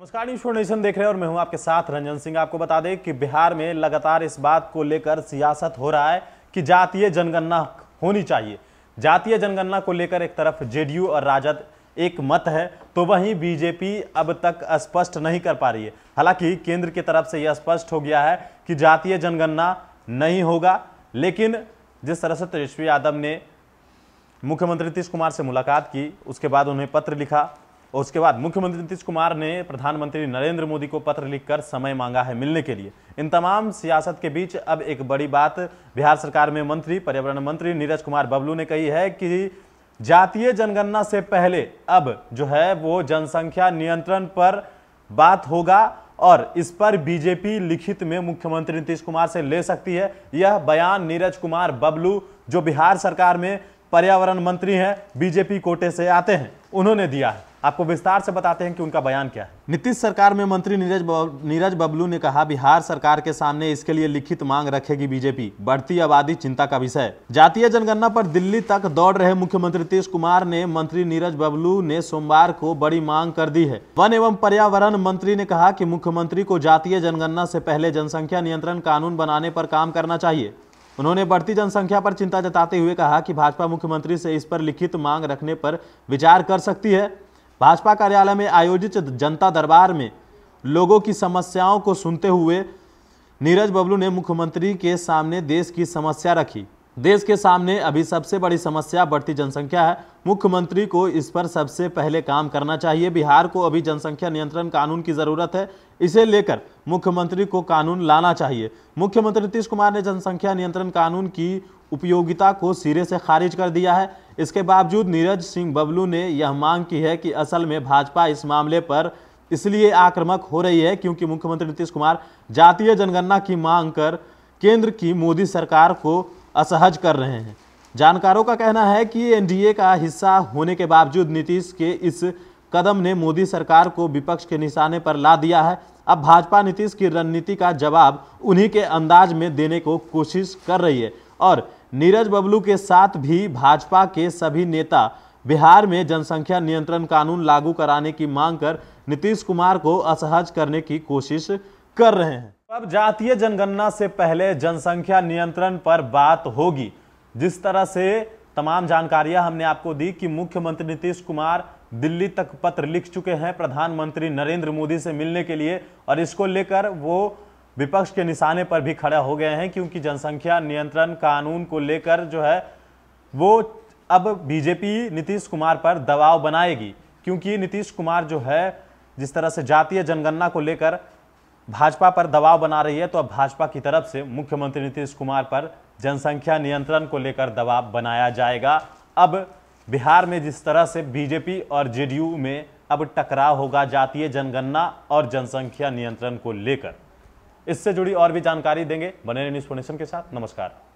नमस्कार news nation देख रहे हैं और मैं हूं आपके साथ रंजन सिंह आपको बता दें कि बिहार में लगातार इस बात को लेकर सियासत हो रहा है कि जातीय जनगणना होनी चाहिए जातीय जनगणना को लेकर एक तरफ जेडीयू और राजद एक मत है तो वहीं बीजेपी अब तक स्पष्ट नहीं कर पा रही है हालांकि केंद्र की तरफ से यह स्पष्ट हो गया है कि जातीय जनगणना नहीं होगा लेकिन जिस तरह से तेजस्वी यादव ने मुख्यमंत्री नीतीश कुमार से मुलाकात की उसके बाद उन्हें पत्र लिखा और उसके बाद मुख्यमंत्री नीतीश कुमार ने प्रधानमंत्री नरेंद्र मोदी को पत्र लिखकर समय मांगा है मिलने के लिए इन तमाम सियासत के बीच अब एक बड़ी बात बिहार सरकार में मंत्री पर्यावरण मंत्री नीरज कुमार बबलू ने कही है कि जातीय जनगणना से पहले अब जो है वो जनसंख्या नियंत्रण पर बात होगा और इस पर बीजेपी लिखित में मुख्यमंत्री नीतीश कुमार से ले सकती है यह बयान नीरज कुमार बबलू जो बिहार सरकार में पर्यावरण मंत्री हैं बीजेपी कोटे से आते हैं उन्होंने दिया है आपको विस्तार से बताते हैं कि उनका बयान क्या है नीतीश सरकार में मंत्री नीरज नीरज बबलू ने कहा बिहार सरकार के सामने इसके लिए लिखित मांग रखेगी बीजेपी बढ़ती आबादी चिंता का विषय जातीय जनगणना पर दिल्ली तक दौड़ रहे मुख्यमंत्री नीतीश कुमार ने मंत्री नीरज बबलू ने सोमवार को बड़ी मांग कर दी है वन एवं पर्यावरण मंत्री ने कहा की मुख्यमंत्री को जातीय जनगणना से पहले जनसंख्या नियंत्रण कानून बनाने पर काम करना चाहिए उन्होंने बढ़ती जनसंख्या पर चिंता जताते हुए कहा कि भाजपा मुख्यमंत्री से इस पर लिखित मांग रखने पर विचार कर सकती है भाजपा कार्यालय में आयोजित जनता दरबार में लोगों की समस्याओं को सुनते हुए नीरज बबलू ने मुख्यमंत्री के सामने देश की समस्या रखी देश के सामने अभी सबसे बड़ी समस्या बढ़ती जनसंख्या है मुख्यमंत्री को इस पर सबसे पहले काम करना चाहिए बिहार को अभी जनसंख्या नियंत्रण कानून की ज़रूरत है इसे लेकर मुख्यमंत्री को कानून लाना चाहिए मुख्यमंत्री नीतीश कुमार ने जनसंख्या नियंत्रण कानून की उपयोगिता को सिरे से खारिज कर दिया है इसके बावजूद नीरज सिंह बबलू ने यह मांग की है कि असल में भाजपा इस मामले पर इसलिए आक्रामक हो रही है क्योंकि मुख्यमंत्री नीतीश कुमार जातीय जनगणना की मांग कर केंद्र की मोदी सरकार को असहज कर रहे हैं जानकारों का कहना है कि एनडीए का हिस्सा होने के बावजूद नीतीश के इस कदम ने मोदी सरकार को विपक्ष के निशाने पर ला दिया है अब भाजपा नीतीश की रणनीति का जवाब उन्हीं के अंदाज में देने को कोशिश कर रही है और नीरज बबलू के साथ भी भाजपा के सभी नेता बिहार में जनसंख्या नियंत्रण कानून लागू कराने की मांग कर नीतीश कुमार को असहज करने की कोशिश कर रहे हैं अब जातीय जनगणना से पहले जनसंख्या नियंत्रण पर बात होगी जिस तरह से तमाम जानकारियां हमने आपको दी कि मुख्यमंत्री नीतीश कुमार दिल्ली तक पत्र लिख चुके हैं प्रधानमंत्री नरेंद्र मोदी से मिलने के लिए और इसको लेकर वो विपक्ष के निशाने पर भी खड़ा हो गए हैं क्योंकि जनसंख्या नियंत्रण कानून को लेकर जो है वो अब बीजेपी नीतीश कुमार पर दबाव बनाएगी क्योंकि नीतीश कुमार जो है जिस तरह से जातीय जनगणना को लेकर भाजपा पर दबाव बना रही है तो अब भाजपा की तरफ से मुख्यमंत्री नीतीश कुमार पर जनसंख्या नियंत्रण को लेकर दबाव बनाया जाएगा अब बिहार में जिस तरह से बीजेपी और जेडीयू में अब टकराव होगा जातीय जनगणना और जनसंख्या नियंत्रण को लेकर इससे जुड़ी और भी जानकारी देंगे बने न्यूज फोनेशन के साथ नमस्कार